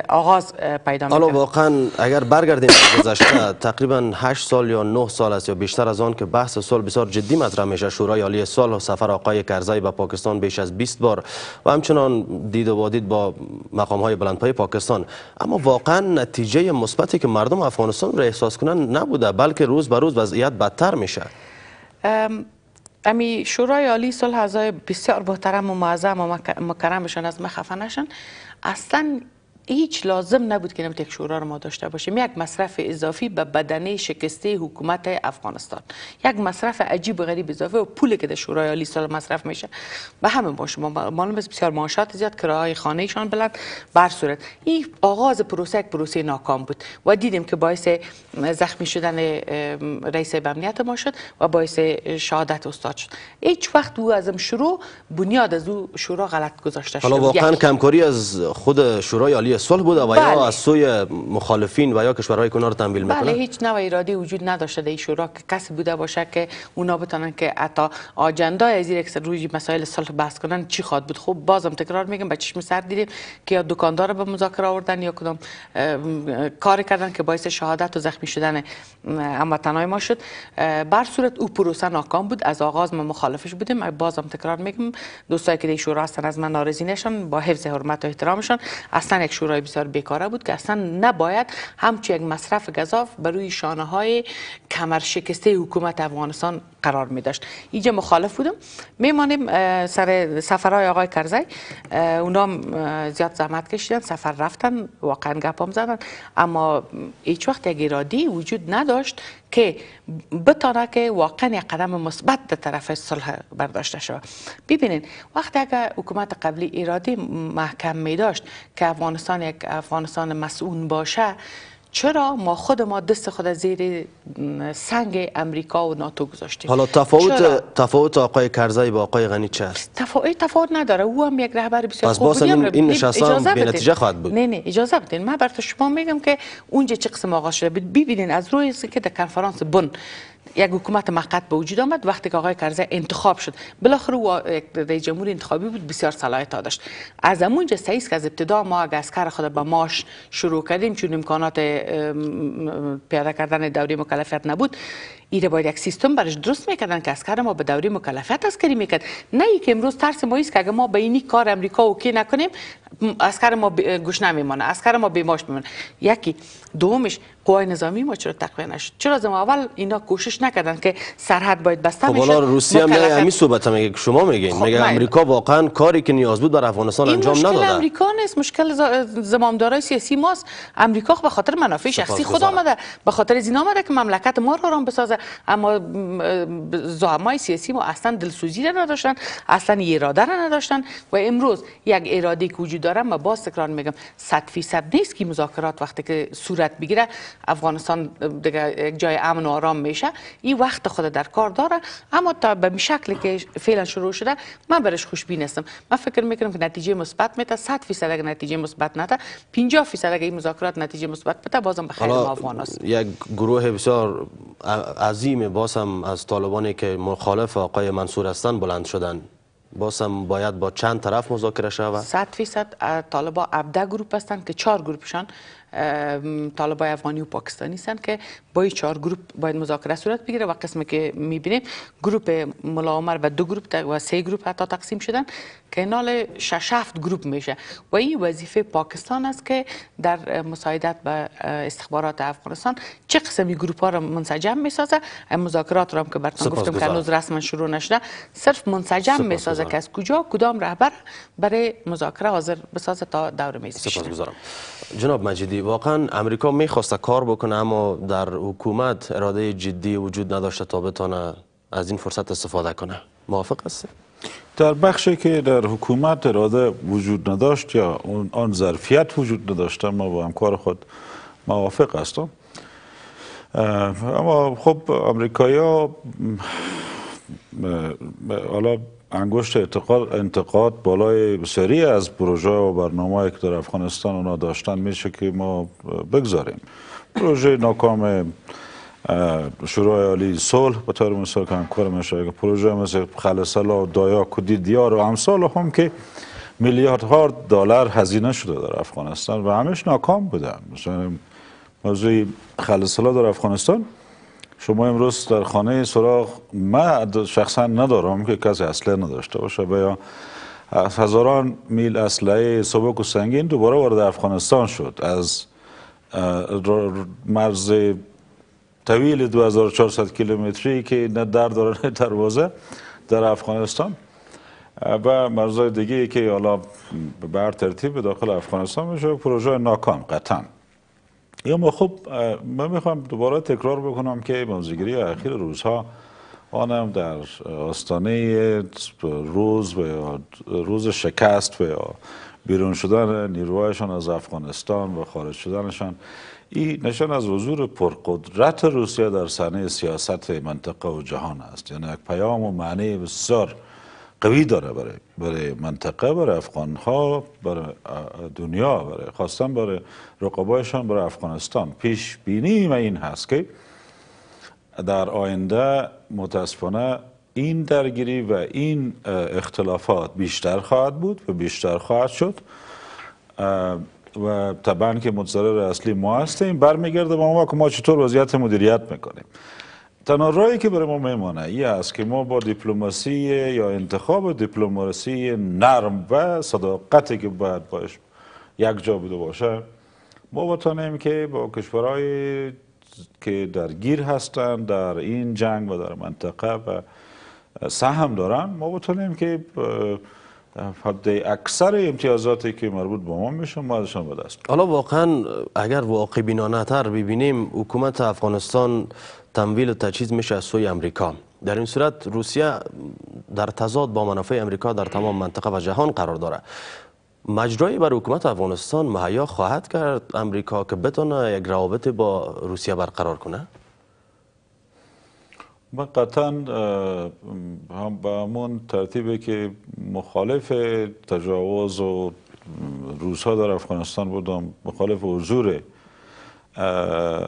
آغاز پیدا میکنه حالا واقعا اگر برگردیم گذشته تقریبا 8 سال یا 9 سال است یا بیشتر از آن که بحث سال بسیار جدی مطرح میشه شورای عالی سال و سفر آقای کرزی به پاکستان بیش از 20 بار و همچنان دید و با مقام های بلندپای پاکستان اما واقعا نتیجه مثبتی که مردم افغانستان را احساس کنن نبوده بلکه روز به روز وضعیت بدتر میشه امی شورای عالی صلح هزای بسیار محترم و معظم و مکرمشان از من اصلا هیچ لازم نبود که نبود یک شورا رو ما داشته باشیم یک مصرف اضافی به بدنه شکسته حکومت افغانستان یک مصرف عجیب و غریب اضافه و پولی که در شورای عالی سال مصرف میشه به همه باشه ما معلوم بسیار معاشات زیاد کرایه خانهشان بلند بر صورت این آغاز پروسه یک پروسه ناکام بود و دیدیم که باعث زخمی شدن رئیس امنیت ما شد و باعث شهادت استاد شد هیچ وقت او ازم شروع بنیاد از او شورا غلط گذاشته شد حالا واقعا کمکاری از خود شورای عالی سوال بود و بله. یا از سوی مخالفین و یا کشورهای کنار تنبیل میکنه بله هیچ نوع ایرادی وجود نداشته در شورا که کسی بوده باشه که اونا بتونن که عطا آجندا از یک روی مسائل سال بحث کنن چی خواد بود خب بازم تکرار میگم به چشم سر دیدیم که یا دکاندار به مذاکره آوردن یا کدام کار کردن که باعث شهادت و زخمی شدن هموطنای ما شد بر صورت او پروسه ناکام بود از آغاز ما مخالفش بودیم بازم تکرار میگم دوستایی که در شورا هستن از من ناراضی نشن با حفظ حرمت و احترامشان اصلا یک شورای بسیار بیکاره بود که اصلا نباید همچون یک مصرف گذاف بر روی شانه های کمر شکسته حکومت افغانستان قرار می داشت اینجا مخالف بودم میمانیم سر سفرهای آقای کرزی اونا زیاد زحمت کشیدن سفر رفتن واقعا گپام زدن اما هیچ وقت یک ارادی وجود نداشت که بتانه که واقعا قدم مثبت در طرف صلح برداشته شود ببینید وقتی اگر حکومت قبلی ایرادی محکم می داشت که افغانستان یک افغانستان مسئول باشه چرا ما خود ما دست خود زیر سنگ امریکا و ناتو گذاشتیم حالا تفاوت تفاوت آقای کرزی با آقای غنی چه است تفاوت تفاوت نداره او هم یک رهبر بسیار خوب بود این, این به نتیجه خواهد بود نه نه اجازه بدین من برات شما میگم که اونجا چه قسم آغاز شده ببینید از روی که در کنفرانس بن یک حکومت موقت به وجود آمد وقتی که آقای کرزی انتخاب شد بالاخره او رئیس جمهور انتخابی بود بسیار صلاحیت داشت از همونجا سعیست که از ابتدا ما اگر اسکر کار خود به ماش شروع کردیم چون امکانات پیاده کردن دوری مکلفیت نبود ایره باید یک سیستم برش درست میکردن که اسکر ما به دوری مکلفیت اسکری میکرد نه ای که امروز ترس ما است که اگر ما به اینی کار امریکا اوکی نکنیم اسکر ما گوش نمیمانه اسکر ما بیماش میمانه یکی دومش قوای نظامی ما چرا تقویه نشد چرا از اول اینا کوشش نکردن که سرحد باید بسته خب حالا روسیه هم همین صحبت میگه شما میگین میگه امریکا واقعا کاری که نیاز بود بر افغانستان انجام نداد مشکل امریکا نیست مشکل زمامدارای سیاسی ماست امریکا به خاطر منافع شخصی خود آمده به خاطر زینا آمده که مملکت ما رو آرام بسازه اما زعمای سیاسی ما اصلا دلسوزی را نداشتن اصلا یه اراده را نداشتن و امروز یک اراده که وجود داره ما باز تکرار میگم 100 فیصد نیست که مذاکرات وقتی که صورت بگیره افغانستان دیگه جای امن و آرام میشه این وقت خود در کار داره اما تا به شکلی که فعلا شروع شده من برش خوشبین هستم من فکر میکنم که نتیجه مثبت میته 100 فیصد نتیجه مثبت نده 50 فیصد این مذاکرات نتیجه مثبت بده بازم به خیر ما افغان است یک گروه بسیار عظیم باسم از طالبانی که مخالف آقای منصور هستند بلند شدن باسم باید با چند طرف مذاکره شود؟ صد فیصد طالبا 17 گروپ هستند که چهار گروپشان طالبای افغانی و پاکستانی هستند که با چهار گروپ باید مذاکره صورت بگیره و قسمی که میبینیم گروپ ملا عمر و دو گروپ و سه گروپ حتی تقسیم شدن که شش هفت گروپ میشه و این وظیفه پاکستان است که در مساعدت به استخبارات افغانستان چه قسمی گروپ ها را منسجم میسازه مذاکرات را هم که براتون گفتم که هنوز رسما شروع نشده صرف منسجم میسازه که از کجا کدام رهبر برای مذاکره حاضر بسازه تا دور میز جناب مجیدی واقعا امریکا میخواست کار بکنه اما در حکومت اراده جدی وجود نداشته تا بتانه از این فرصت استفاده کنه موافق هستی؟ در بخشی که در حکومت اراده وجود نداشت یا آن ظرفیت وجود نداشت ما با همکار خود موافق هستم اما خب امریکایی ها حالا انگشت انتقاد بالای سری از پروژه و برنامه که در افغانستان اونا داشتن میشه که ما بگذاریم پروژه ناکام شورای عالی صلح به طور مثال که همکار میشه پروژه مثل خلصلا و دایاک دیار و امثال هم که میلیارد میلیاردها دلار هزینه شده در افغانستان و همش ناکام بودن مثلا موضوع خلصلا در افغانستان شما امروز در خانه سراغ من شخصا ندارم که کسی اصله نداشته باشه بیا هزاران میل اصله سبک و سنگین دوباره وارد افغانستان شد از مرز طویل 2400 کیلومتری که نه در دروازه در افغانستان و مرزهای دیگه که حالا بر ترتیب داخل افغانستان میشه پروژه ناکام قطعا اما خوب من میخوام دوباره تکرار بکنم که بازیگری اخیر روزها آنم در آستانه روز و روز شکست و بیرون شدن نیروهایشان از افغانستان و خارج شدنشان این نشان از حضور پرقدرت روسیه در صحنه سیاست منطقه و جهان است یعنی یک پیام و معنی بسیار قوی داره برای برای منطقه برای افغان ها برای دنیا برای خواستم برای رقابایشان برای افغانستان پیش بینی و این هست که در آینده متاسفانه این درگیری و این اختلافات بیشتر خواهد بود و بیشتر خواهد شد و طبعا که متضرر اصلی ما هستیم برمیگرده با ما که ما چطور وضعیت مدیریت میکنیم تنها رایی که برای ما میمانه یه است که ما با دیپلماسی یا انتخاب دیپلماسی نرم و صداقتی که باید باش یک جا بوده باشه ما بتانیم که با کشورهای که درگیر هستند در این جنگ و در منطقه و سهم دارن ما بتانیم که حد اکثر امتیازاتی که مربوط به ما میشه ما ازشان بده است حالا واقعا اگر واقع بینانه تر ببینیم حکومت افغانستان تمویل و تجهیز میشه از سوی امریکا در این صورت روسیه در تضاد با منافع امریکا در تمام منطقه و جهان قرار داره مجرایی بر حکومت افغانستان مهیا خواهد کرد امریکا که بتونه یک روابط با روسیه برقرار کنه من قطعا هم به همون ترتیبه که مخالف تجاوز و ها در افغانستان بودم مخالف حضور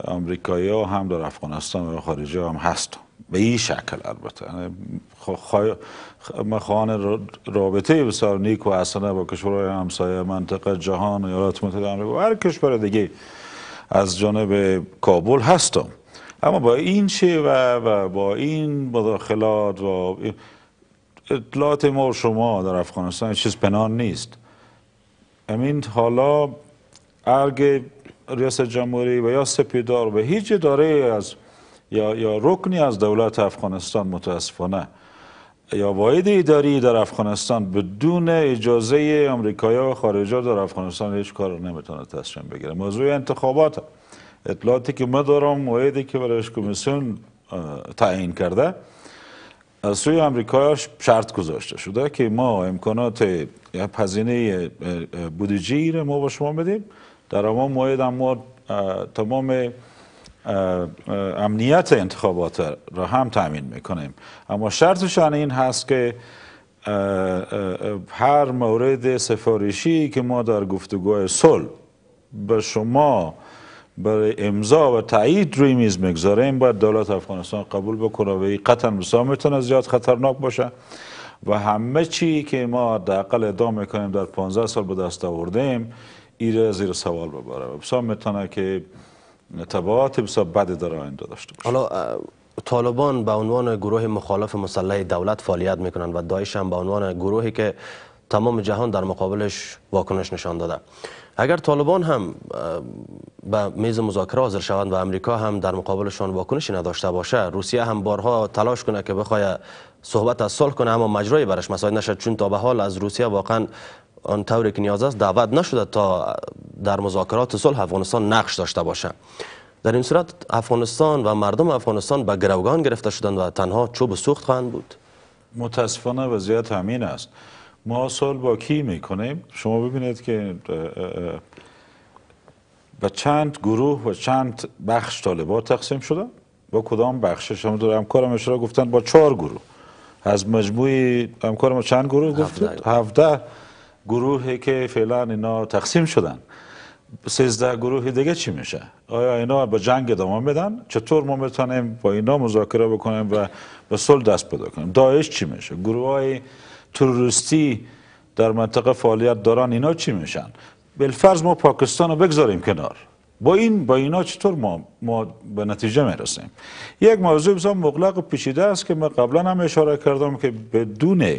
امریکایی ها هم در افغانستان و خارجی هم هستم به این شکل البته یعنی خواهان رابطه بسیار نیک و حسنه با کشورهای همسایه منطقه جهان ایالات متحده امریکا و هر کشور دیگه از جانب کابل هستم اما با این شیوه و با این مداخلات و اطلاعات ما شما در افغانستان چیز پنان نیست امین حالا ارگ ریاست جمهوری و یا سپیدار و هیچ داره از یا, یا رکنی از دولت افغانستان متاسفانه یا واحد اداری در افغانستان بدون اجازه امریکایا و خارجا در افغانستان هیچ کار نمیتونه تصمیم بگیره موضوع انتخابات اطلاعاتی که ما دارم وعیدی که برایش کمیسیون تعیین کرده از سوی امریکایش شرط گذاشته شده که ما امکانات یه پزینه بودجی ما با شما بدیم در اما ماید ما تمام امنیت انتخابات را هم تامین میکنیم اما شرطشان این هست که هر مورد سفارشی که ما در گفتگوهای صلح به شما برای امضا و تایید روی میز میگذاریم باید دولت افغانستان قبول بکنه و قطعا بسیار میتونه زیاد خطرناک باشه و همه چی که ما دقل اقدام میکنیم در 15 سال به دست آوردیم ایره زیر سوال بباره و بسیار میتونه که تبعات بسیار بدی در آینده داشته باشه حالا طالبان به عنوان گروه مخالف مسلح دولت فعالیت میکنن و دایش هم به عنوان گروهی که تمام جهان در مقابلش واکنش نشان داده اگر طالبان هم به میز مذاکره حاضر شوند و امریکا هم در مقابلشان واکنشی نداشته باشه روسیه هم بارها تلاش کنه که بخوای صحبت از صلح کنه اما مجرای برش مساعد نشد چون تا به حال از روسیه واقعا آن طوری که نیاز است دعوت نشده تا در مذاکرات صلح افغانستان نقش داشته باشه در این صورت افغانستان و مردم افغانستان به گروگان گرفته شدند و تنها چوب سوخت خواهند بود متاسفانه وضعیت همین است ما با کی میکنیم شما ببینید که و چند گروه و چند بخش طالبا تقسیم شدن با کدام بخش شما در همکارم اشرا گفتن با چهار گروه از مجموعی همکارم چند گروه گفتن هفته گروهی که فعلا اینا تقسیم شدن سیزده گروه دیگه چی میشه؟ آیا اینا با جنگ ادامه بدن؟ چطور ما میتونیم با اینا مذاکره بکنیم و به صلح دست پیدا کنیم؟ داعش چی میشه؟ گروه تروریستی در منطقه فعالیت دارن اینا چی میشن بالفرض ما پاکستان رو بگذاریم کنار با این با اینا چطور ما, ما به نتیجه میرسیم یک موضوع بسیار مغلق و پیچیده است که من قبلا هم اشاره کردم که بدون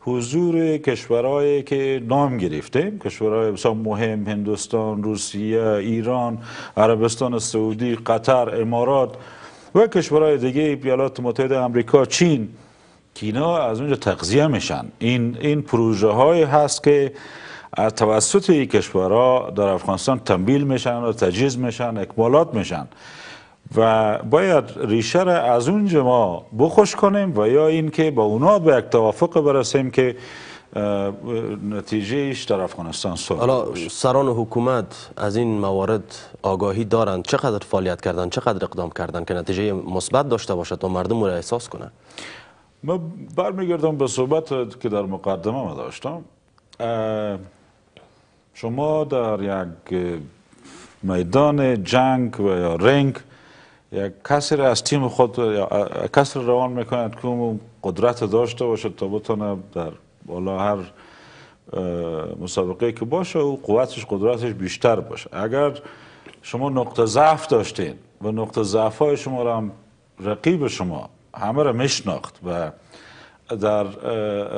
حضور کشورهایی که نام گرفتیم کشورهای بسیار مهم هندوستان، روسیه، ایران، عربستان سعودی، قطر، امارات و کشورهای دیگه ایالات متحده آمریکا، چین کینا از اونجا تغذیه میشن این این پروژه های هست که از توسط این کشورها در افغانستان تمبیل میشن و تجهیز میشن اکمالات میشن و باید ریشه را از اونجا ما بخوش کنیم و یا اینکه با اونا به یک توافق برسیم که نتیجهش در افغانستان صورت حالا سران حکومت از این موارد آگاهی دارند چقدر فعالیت کردند چقدر اقدام کردند که نتیجه مثبت داشته باشد و مردم را احساس کنند ما برمیگردم به صحبت که در مقدمه ما داشتم شما در یک میدان جنگ و یا رنگ یک کسی از تیم خود کسی روان میکنند که قدرت داشته باشد تا بتونه در بالا هر مسابقه که باشه او قوتش قدرتش بیشتر باشه اگر شما نقطه ضعف داشتین و نقطه ضعف های شما را هم رقیب شما همه را میشناخت و در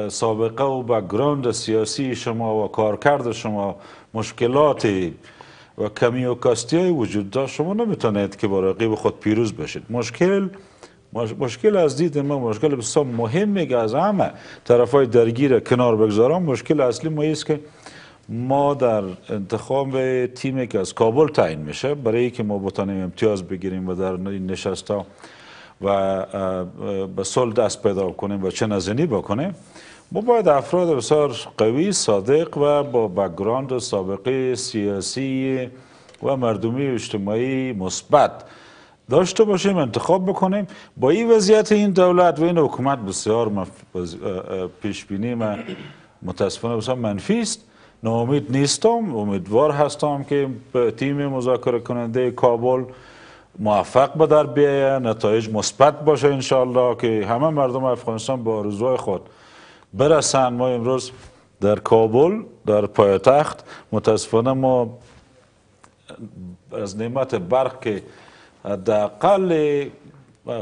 سابقه و بگراند سیاسی شما و کارکرد شما مشکلات و کمی و های وجود داشت شما نمیتونید که با رقیب خود پیروز بشید مشکل مشکل از دید ما مشکل بسیار مهم میگه از همه طرف های درگیر کنار بگذارم مشکل اصلی ما است که ما در انتخاب تیمی که از کابل تعیین میشه برای که ما بتانیم امتیاز بگیریم و در این نشست ها و به صلح دست پیدا کنیم و چه نزنی بکنیم ما باید افراد بسیار قوی صادق و با بگراند سابقه سیاسی و مردمی اجتماعی مثبت داشته باشیم انتخاب بکنیم با این وضعیت این دولت و این حکومت بسیار پیش بینی من متاسفانه بسیار منفی است ناامید نیستم امیدوار هستم که تیم مذاکره کننده کابل موفق به در نتایج مثبت باشه انشالله که همه مردم افغانستان با آرزوهای خود برسن ما امروز در کابل در پایتخت متاسفانه ما از نعمت برق که حداقل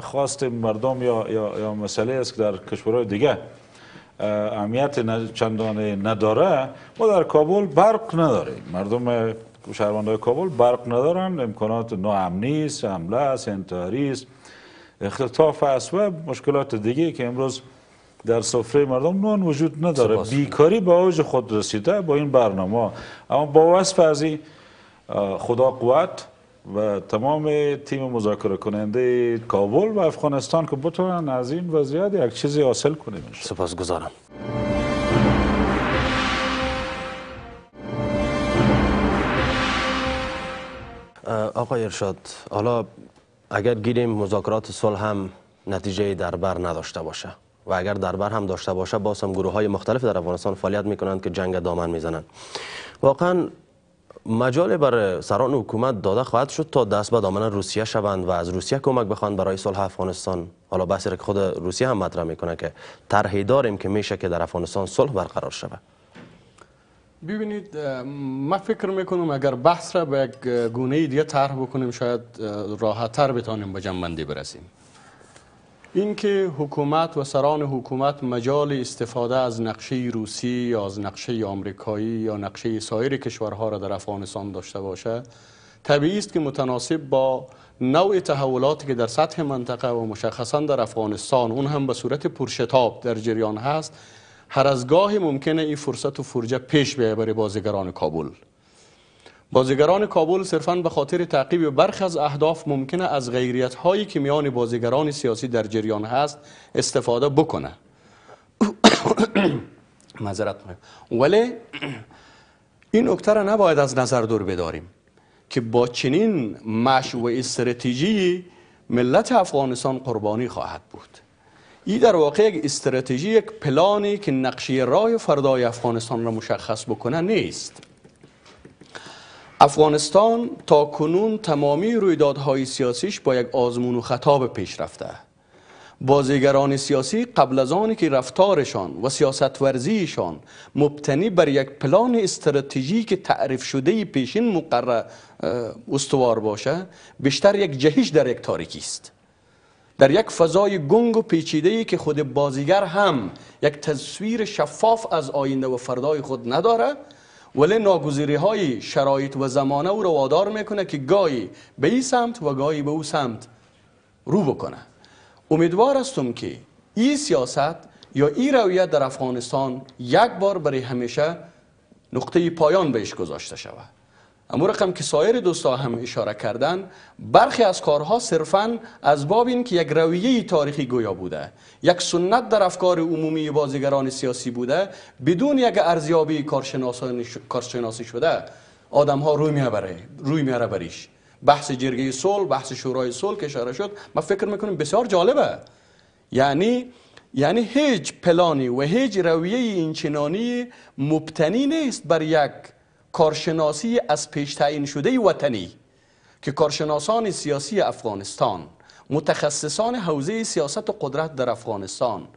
خواست مردم یا, یا, یا مسئله است که در کشورهای دیگه امیت چندانه نداره ما در کابل برق نداریم مردم شهروندان کابل برق ندارن امکانات ناامنی است حمله است انتحاری است اختطاف است و مشکلات دیگه که امروز در سفره مردم نون وجود نداره بیکاری به اوج خود رسیده با این برنامه اما با وصف از خدا قوت و تمام تیم مذاکره کننده کابل و افغانستان که بتونن از این وضعیت یک چیزی حاصل کنیم سپاسگزارم آقای ارشاد حالا اگر گیریم مذاکرات صلح هم نتیجه دربر نداشته باشه و اگر دربر هم داشته باشه باز هم گروه های مختلف در افغانستان فعالیت میکنند که جنگ دامن میزنند واقعا مجال بر سران حکومت داده خواهد شد تا دست به دامن روسیه شوند و از روسیه کمک بخوان برای صلح افغانستان حالا بحثی که خود روسیه هم مطرح میکنه که طرحی داریم که میشه که در افغانستان صلح برقرار شود ببینید من فکر میکنم اگر بحث را به یک گونه دیگه طرح بکنیم شاید تر بتانیم به جنبندی برسیم اینکه حکومت و سران حکومت مجال استفاده از نقشه روسی یا از نقشه آمریکایی یا نقشه سایر کشورها را در افغانستان داشته باشه طبیعی است که متناسب با نوع تحولاتی که در سطح منطقه و مشخصا در افغانستان اون هم به صورت پرشتاب در جریان هست هر از گاه ممکنه این فرصت و فرجه پیش بیاید برای بازیگران کابل بازیگران کابل صرفا به خاطر تعقیب برخی از اهداف ممکنه از غیریت هایی که میان بازیگران سیاسی در جریان هست استفاده بکنه (coughs) معذرت ولی این نکته را نباید از نظر دور بداریم که با چنین مش و استراتژی ملت افغانستان قربانی خواهد بود ای در واقع یک استراتژی یک پلانی که نقشه راه فردای افغانستان را مشخص بکنه نیست افغانستان تا کنون تمامی رویدادهای سیاسیش با یک آزمون و خطاب پیش رفته بازیگران سیاسی قبل از آنی که رفتارشان و سیاست ورزیشان مبتنی بر یک پلان استراتژی که تعریف شده پیشین مقرر استوار باشه بیشتر یک جهش در یک تاریکی است در یک فضای گنگ و پیچیده ای که خود بازیگر هم یک تصویر شفاف از آینده و فردای خود نداره ولی ناگزیری های شرایط و زمانه او را وادار میکنه که گاهی به این سمت و گاهی به او سمت رو بکنه امیدوار هستم که این سیاست یا این رویه در افغانستان یک بار برای همیشه نقطه پایان بهش گذاشته شود اما رقم که سایر دوستا هم اشاره کردن برخی از کارها صرفا از باب این که یک رویه تاریخی گویا بوده یک سنت در افکار عمومی بازیگران سیاسی بوده بدون یک ارزیابی کارشناسی شده آدم ها روی میاره روی میاره بریش بحث جرگه سول، بحث شورای صلح که اشاره شد ما فکر میکنیم بسیار جالبه یعنی یعنی هیچ پلانی و هیچ رویه اینچنانی مبتنی نیست بر یک کارشناسی از پیش تعیین شده وطنی که کارشناسان سیاسی افغانستان متخصصان حوزه سیاست و قدرت در افغانستان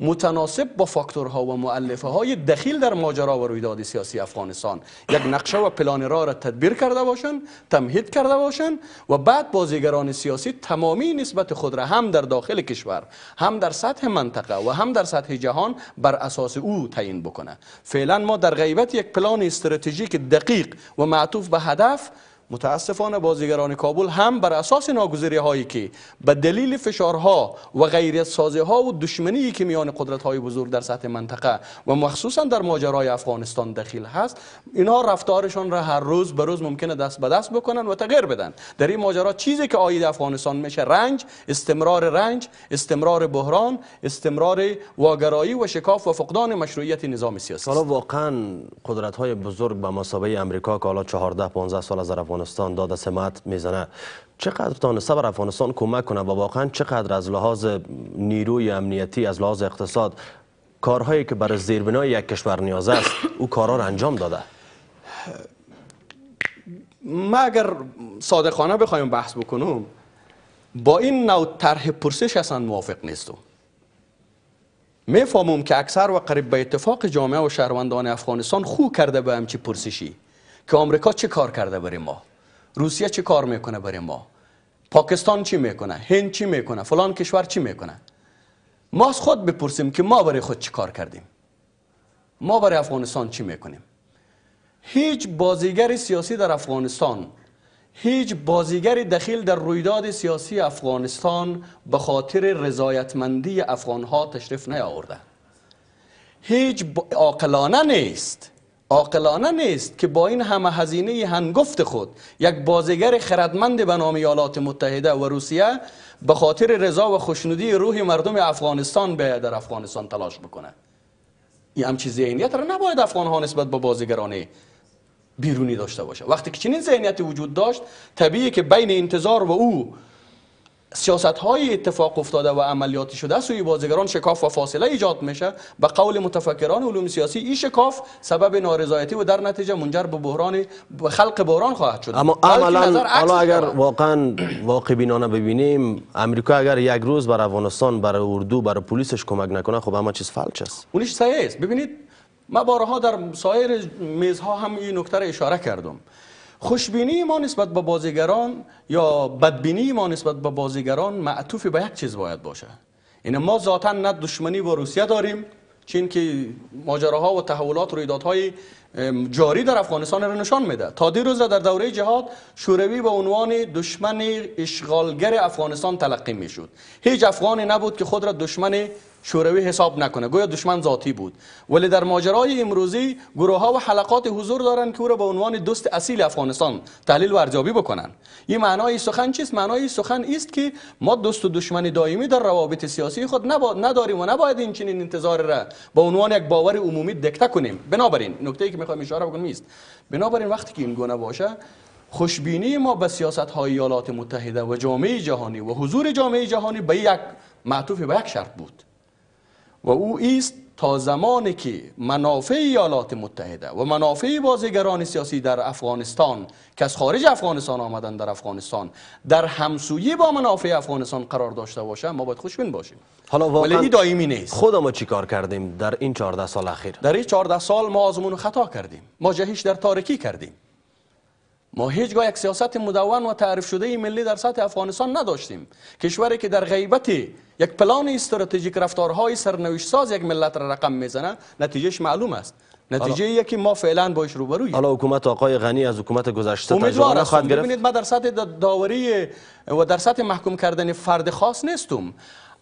متناسب با فاکتورها و معلفه های دخیل در ماجرا و رویداد سیاسی افغانستان یک نقشه و پلان را را تدبیر کرده باشند تمهید کرده باشند و بعد بازیگران سیاسی تمامی نسبت خود را هم در داخل کشور هم در سطح منطقه و هم در سطح جهان بر اساس او تعیین بکنه فعلا ما در غیبت یک پلان استراتژیک دقیق و معطوف به هدف متاسفانه بازیگران کابل هم بر اساس ناگزیری هایی که به دلیل فشارها و غیریت سازی ها و دشمنی که میان قدرت های بزرگ در سطح منطقه و مخصوصا در ماجرای افغانستان دخیل هست اینها رفتارشان را هر روز به روز ممکنه دست به دست بکنن و تغییر بدن در این ماجرا چیزی که آید افغانستان میشه رنج استمرار رنج استمرار بحران استمرار واگرایی و شکاف و فقدان مشروعیت نظام سیاسی حالا واقعا قدرت های بزرگ به مسابقه امریکا که حالا 14 15 سال از افغانستان داده سمت میزنه چقدر تان صبر افغانستان کمک کنه و واقعا چقدر از لحاظ نیروی امنیتی از لحاظ اقتصاد کارهایی که برای زیربنای یک کشور نیاز است او کارا را انجام داده ما اگر صادقانه بخوایم بحث بکنم با این نوع طرح پرسش اصلا موافق نیستم میفهمم که اکثر و قریب به اتفاق جامعه و شهروندان افغانستان خو کرده به همچی پرسشی که آمریکا چه کار کرده برای ما روسیه چه کار میکنه برای ما پاکستان چی میکنه هند چی میکنه فلان کشور چی میکنه ما از خود بپرسیم که ما برای خود چی کار کردیم ما برای افغانستان چی میکنیم هیچ بازیگر سیاسی در افغانستان هیچ بازیگر دخیل در رویداد سیاسی افغانستان به خاطر رضایتمندی افغانها تشریف نیاورده هیچ عاقلانه نیست عاقلانه نیست که با این همه هزینه هنگفت خود یک بازیگر خردمند به نام ایالات متحده و روسیه به خاطر رضا و خوشنودی روح مردم افغانستان به در افغانستان تلاش بکنه این چیز ذهنیت را نباید افغان ها نسبت به با بیرونی داشته باشه وقتی که چنین ذهنیتی وجود داشت طبیعی که بین انتظار و او سیاست های اتفاق افتاده و عملیاتی شده سوی بازیگران شکاف و فاصله ایجاد میشه به قول متفکران علوم سیاسی این شکاف سبب نارضایتی و در نتیجه منجر به بحران خلق بحران خواهد شد اما عملا حالا اگر واقعا واقع بینانه ببینیم امریکا اگر یک روز بر افغانستان بر اردو بر پلیسش کمک نکنه خب همه چیز فلج است اونیش صحیح است ببینید ما بارها در سایر میزها هم این نکته اشاره کردم خوشبینی ما نسبت به بازیگران یا بدبینی ما نسبت به بازیگران معطوف به یک چیز باید باشه این یعنی ما ذاتا نه دشمنی با روسیه داریم چین که ماجراها و تحولات رویدادهای جاری در افغانستان را نشان میده تا دیروز در دوره جهاد شوروی به عنوان دشمن اشغالگر افغانستان تلقی میشد هیچ افغانی نبود که خود را دشمن شوروی حساب نکنه گویا دشمن ذاتی بود ولی در ماجرای امروزی گروه ها و حلقات حضور دارن که او را به عنوان دوست اصیل افغانستان تحلیل و ارزیابی بکنن این معنای سخن چیست معنای سخن است که ما دوست و دشمن دائمی در روابط سیاسی خود نبا... نداریم و نباید این چنین انتظار را به عنوان یک باور عمومی دکته کنیم بنابراین نکته ای که میخوام اشاره بکنم است بنابراین وقتی که این گونه باشه خوشبینی ما به سیاست های ایالات متحده و جامعه جهانی و حضور جامعه جهانی به یک معطوف به یک شرط بود و او ایست تا زمانی که منافع ایالات متحده و منافع بازیگران سیاسی در افغانستان که از خارج افغانستان آمدن در افغانستان در همسویی با منافع افغانستان قرار داشته باشه ما باید خوشبین باشیم حالا ولی ولی دائمی نیست خود ما چیکار کردیم در این 14 سال اخیر در این 14 سال ما آزمون خطا کردیم ما جهش در تاریکی کردیم ما هیچگاه یک سیاست مدون و تعریف شده ملی در سطح افغانستان نداشتیم کشوری که در غیبت یک پلان استراتژیک رفتارهای سرنوشت ساز یک ملت را رقم میزنه نتیجهش معلوم است نتیجه یکی که ما فعلا باش روبروی حالا حکومت آقای غنی از حکومت گذشته تجربه نخواهد گرفت ببینید ما در سطح داوری و در سطح محکوم کردن فرد خاص نیستم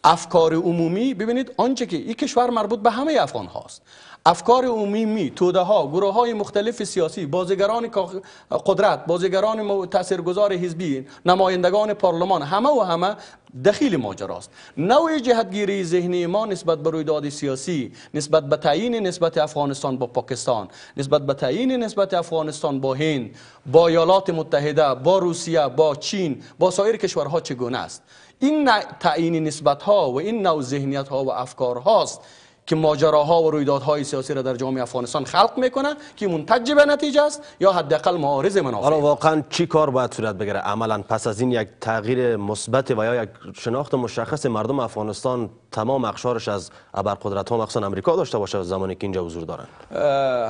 افکار عمومی ببینید آنچه که این کشور مربوط به همه افغان هاست افکار عمومی توده ها گروه های مختلف سیاسی بازیگران قدرت بازیگران تاثیرگذار حزبی نمایندگان پارلمان همه و همه دخیل ماجراست نوع جهتگیری ذهنی ما نسبت به رویداد سیاسی نسبت به تعیین نسبت افغانستان با پاکستان نسبت به تعیین نسبت افغانستان با هند با ایالات متحده با روسیه با چین با سایر کشورها چگونه است این تعیین نسبت ها و این نوع ذهنیت ها و افکار هاست که ماجراها و رویدادهای سیاسی را در جامعه افغانستان خلق میکنه که منتج به نتیجه است یا حداقل معارض منافع حالا واقعا چی کار باید صورت بگیره عملا پس از این یک تغییر مثبت و یا یک شناخت مشخص مردم افغانستان تمام اقشارش از ابرقدرت ها مخصوصا امریکا داشته باشه زمانی که اینجا حضور دارن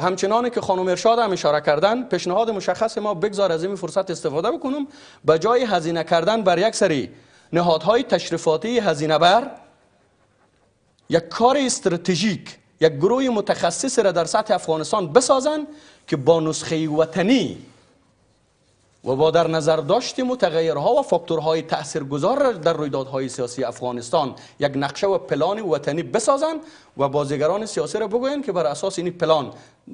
همچنان که خانم ارشاد هم اشاره کردن پیشنهاد مشخص ما بگذار از این فرصت استفاده بکنم به جای هزینه کردن بر یک سری نهادهای تشریفاتی هزینه یک کار استراتژیک یک گروه متخصص را در سطح افغانستان بسازن که با نسخه وطنی و با در نظر داشت متغیرها و فاکتورهای تاثیرگذار را در رویدادهای سیاسی افغانستان یک نقشه و پلان وطنی بسازند و بازیگران سیاسی را بگویند که بر اساس این پلان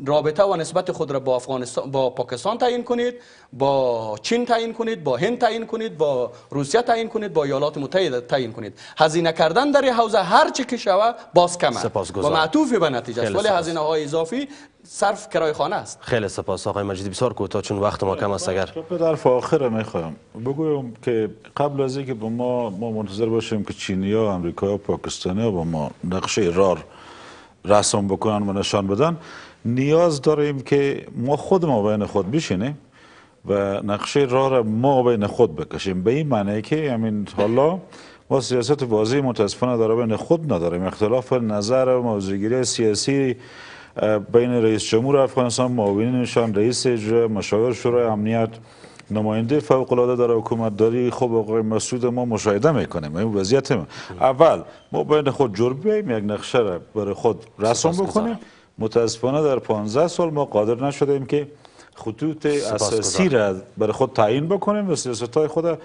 رابطه و نسبت خود را با افغانستان با پاکستان تعیین کنید با چین تعیین کنید با هند تعیین کنید با روسیه تعیین کنید با ایالات متحده تعیین کنید هزینه کردن در حوزه هر چی که شوه باز کم است و معطوف به نتیجه است ولی هزینه های اضافی صرف کرای خانه است خیلی سپاس آقای مجیدی بسیار کوتاه چون وقت ما کم است اگر در می میخوام بگویم که قبل از اینکه به ما ما منتظر باشیم که چینیا آمریکا پاکستانیا با ما نقشه رار رسم بکنن و نشان بدن نیاز داریم که ما خود ما بین خود بشینیم و نقشه راه را ما بین خود بکشیم به این معنی که امین حالا ما سیاست بازی متاسفانه در بین خود نداریم اختلاف نظر و موضوعگیری سیاسی بین رئیس جمهور افغانستان معاونینشان رئیس مشاور شورای امنیت نماینده فوق العاده در حکومت داری خوب آقای مسعود ما مشاهده میکنیم این وضعیت ما اول ما بین خود جور بیاییم یک نقشه را برای خود رسم بکنیم متاسفانه در 15 سال ما قادر نشدیم که خطوط اساسی را برای خود تعیین بکنیم و سیاست های خود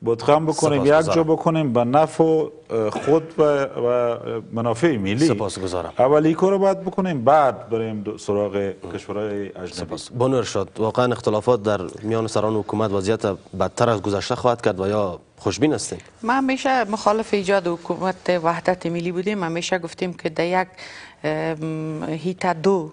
بودخم بکنیم یک جا بکنیم به نفع خود و منافع ملی سپاس گذارم را رو باید بکنیم بعد بریم سراغ کشورهای اجنبی بانو ارشاد واقعا اختلافات در میان سران حکومت وضعیت بدتر از گذشته خواهد کرد و یا خوشبین هستیم ما همیشه مخالف ایجاد حکومت وحدت ملی بودیم همیشه گفتیم که در یک um, ehm, irritador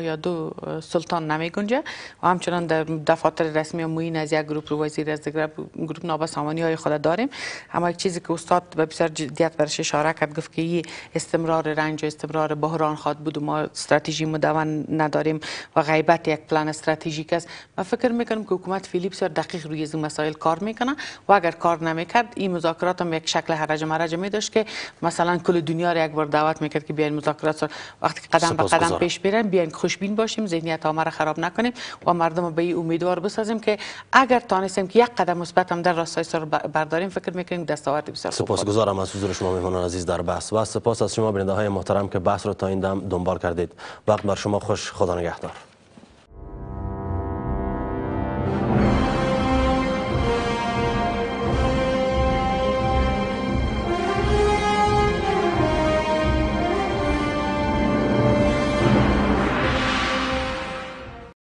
یا دو سلطان نمی گنجه و همچنان در دفاتر رسمی و از یک گروپ رو وزیر از دیگر گروپ نابا سامانی های خود داریم اما یک چیزی که استاد به بسیار جدیت برش اشاره کرد گفت که استمرار رنج و استمرار بحران خواد بود و ما استراتژی مدون نداریم و غیبت یک پلان استراتژیک است و فکر میکنم که حکومت فیلیپس سر دقیق روی این مسائل کار میکنه و اگر کار نمیکرد این مذاکرات هم یک شکل هرج مرج می داشت که مثلا کل دنیا را یک بار دعوت میکرد که بیاین مذاکرات وقتی قدم به قدم پیش بیاین خوشبین باشیم ذهنیت ما را خراب نکنیم و مردم رو به این امیدوار بسازیم که اگر تانستیم که یک قدم مثبت هم در راستای سر برداریم فکر میکنیم دستاورد بسیار سپاسگزارم از حضور شما مهمانان عزیز در بحث و سپاس از شما بیننده های محترم که بحث رو تا این دم دنبال کردید وقت بر شما خوش خدا نگهدار